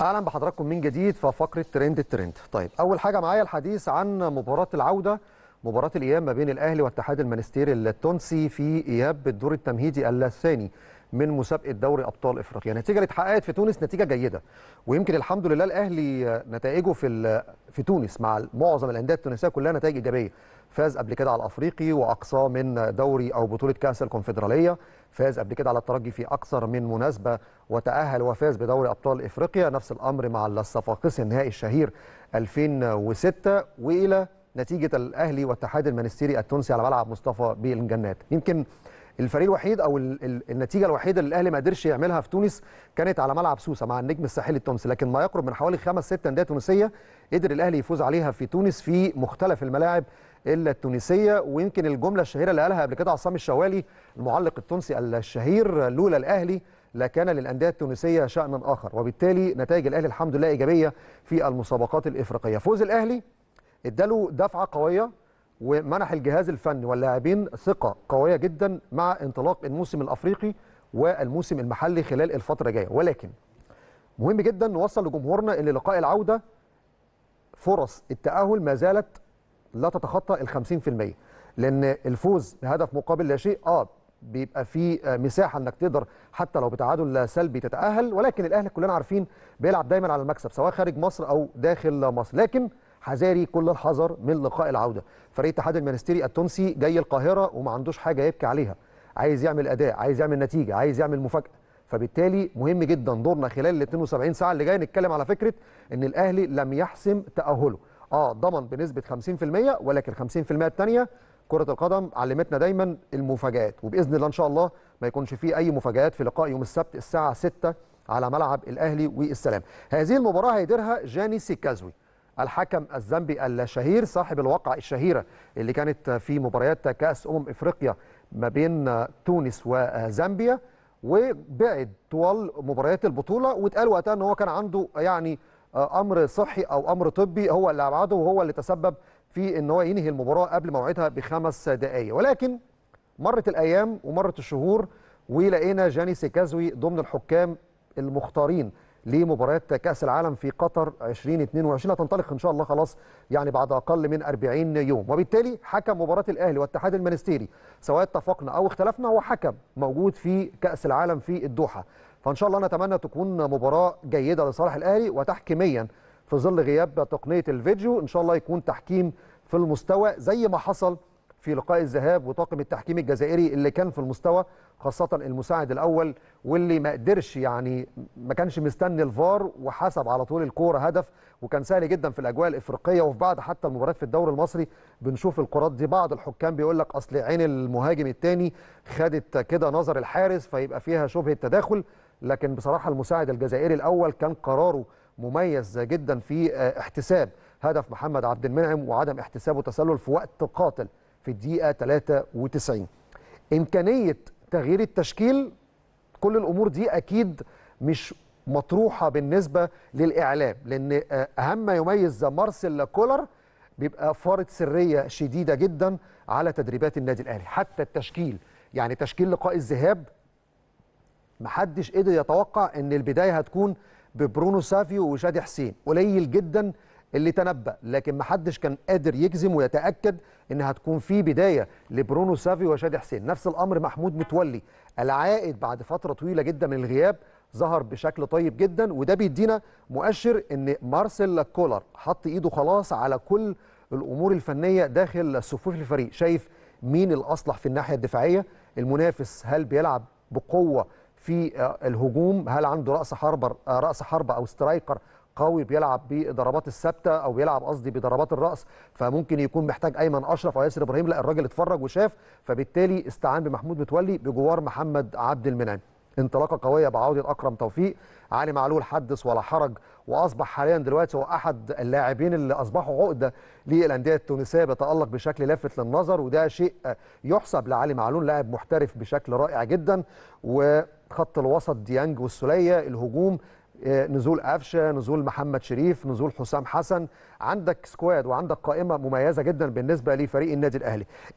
اهلا بحضراتكم من جديد في فقره ترند الترند طيب اول حاجه معايا الحديث عن مباراه العوده مباراه الاياب ما بين الاهلي واتحاد المانستير التونسي في اياب الدور التمهيدي الثاني من مسابقه دوري ابطال افريقيا النتيجه اللي اتحققت في تونس نتيجه جيده ويمكن الحمد لله الاهلي نتائجه في في تونس مع معظم الانديه التونسيه كلها نتائج ايجابيه فاز قبل كده على الافريقي واقصاه من دوري او بطوله كاس الكونفدراليه فاز قبل كده على الترجي في اكثر من مناسبه وتاهل وفاز بدوري ابطال افريقيا نفس الامر مع الصفاقسي النهائي الشهير 2006 والى نتيجه الاهلي والاتحاد المنستيري التونسي على ملعب مصطفى بالجنات يمكن الفريق الوحيد او النتيجه الوحيده اللي الاهلي ما قدرش يعملها في تونس كانت على ملعب سوسه مع النجم الساحلي التونسي لكن ما يقرب من حوالي خمس ست انديه تونسيه قدر الاهلي يفوز عليها في تونس في مختلف الملاعب الا التونسيه ويمكن الجمله الشهيره اللي قالها قبل كده عصام الشوالي المعلق التونسي الشهير لولا الاهلي لكان للانديه التونسيه شانا اخر وبالتالي نتائج الاهلي الحمد لله ايجابيه في المسابقات الافريقيه فوز الاهلي اداله دفعه قويه ومنح الجهاز الفني واللاعبين ثقه قويه جدا مع انطلاق الموسم الافريقي والموسم المحلي خلال الفتره الجايه ولكن مهم جدا نوصل لجمهورنا ان لقاء العوده فرص التاهل ما زالت لا تتخطى ال 50% لان الفوز بهدف مقابل لا شيء اه بيبقى في آه، مساحه انك تقدر حتى لو بتعادل سلبي تتاهل ولكن الاهلي كلنا عارفين بيلعب دايما على المكسب سواء خارج مصر او داخل مصر لكن حذاري كل الحذر من لقاء العوده فريق اتحاد المانستيري التونسي جاي القاهره وما عندوش حاجه يبكي عليها عايز يعمل اداء عايز يعمل نتيجه عايز يعمل مفاجاه فبالتالي مهم جدا دورنا خلال ال 72 ساعه اللي جايه نتكلم على فكره ان الاهلي لم يحسم تاهله اه ضمن بنسبه 50% ولكن 50% الثانيه كره القدم علمتنا دايما المفاجات وباذن الله ان شاء الله ما يكونش فيه اي مفاجات في لقاء يوم السبت الساعه 6 على ملعب الاهلي والسلام هذه المباراه هيديرها جاني سيكازوي الحكم الزامبي الشهير صاحب الواقع الشهيره اللي كانت في مباريات كاس امم افريقيا ما بين تونس وزامبيا وبعد طوال مباريات البطوله واتقال وقتها ان هو كان عنده يعني امر صحي او امر طبي هو اللي ابعده وهو اللي تسبب في ان هو ينهي المباراه قبل موعدها بخمس دقائق ولكن مرت الايام ومرت الشهور ولقينا جاني سيكازوي ضمن الحكام المختارين لمباراه كاس العالم في قطر 2022 هتنطلق ان شاء الله خلاص يعني بعد اقل من 40 يوم وبالتالي حكم مباراه الاهلي والاتحاد المانستيري سواء اتفقنا او اختلفنا هو حكم موجود في كاس العالم في الدوحه فان شاء الله نتمنى تكون مباراه جيده لصالح الاهلي وتحكيميا في ظل غياب تقنيه الفيديو ان شاء الله يكون تحكيم في المستوى زي ما حصل في لقاء الذهاب وطاقم التحكيم الجزائري اللي كان في المستوى خاصة المساعد الأول واللي ما قدرش يعني ما كانش مستني الفار وحسب على طول الكورة هدف وكان سهل جدا في الأجواء الإفريقية وفي بعض حتى المباريات في الدوري المصري بنشوف الكرات دي بعض الحكام بيقول لك أصل عين المهاجم الثاني خدت كده نظر الحارس فيبقى فيها شبهة تداخل لكن بصراحة المساعد الجزائري الأول كان قراره مميز جدا في آه، احتساب هدف محمد عبد المنعم وعدم احتسابه تسلل في وقت قاتل في الدقيقه 93 امكانيه تغيير التشكيل كل الامور دي اكيد مش مطروحه بالنسبه للاعلام لان آه، اهم ما يميز مارسيل كولر بيبقى فارة سريه شديده جدا على تدريبات النادي الاهلي حتى التشكيل يعني تشكيل لقاء الذهاب محدش قدر يتوقع ان البدايه هتكون ببرونو سافيو وشادي حسين قليل جدا اللي تنبأ لكن ما حدش كان قادر يجزم ويتأكد إن هتكون في بداية لبرونو سافي وشادي حسين نفس الأمر محمود متولي العائد بعد فترة طويلة جدا من الغياب ظهر بشكل طيب جدا وده بيدينا مؤشر إن مارسيل كولر حط إيده خلاص على كل الأمور الفنية داخل صفوف الفريق شايف مين الأصلح في الناحية الدفاعية المنافس هل بيلعب بقوة في آه، الهجوم هل عنده رأس حربة آه، رأس حربة أو سترايكر قوي بيلعب بضربات الثابته او بيلعب قصدي بضربات الراس فممكن يكون محتاج ايمن اشرف او ياسر ابراهيم لا الراجل اتفرج وشاف فبالتالي استعان بمحمود متولي بجوار محمد عبد المنعم انطلاقه قويه بعوده اكرم توفيق علي معلول حدث ولا حرج واصبح حاليا دلوقتي هو احد اللاعبين اللي اصبحوا عقده للانديه التونسيه بيتالق بشكل لافت للنظر وده شيء يحسب لعلي معلول لاعب محترف بشكل رائع جدا وخط الوسط ديانج والسوليه الهجوم نزول قفشه نزول محمد شريف نزول حسام حسن عندك سكواد وعندك قائمه مميزه جدا بالنسبه لفريق النادي الاهلي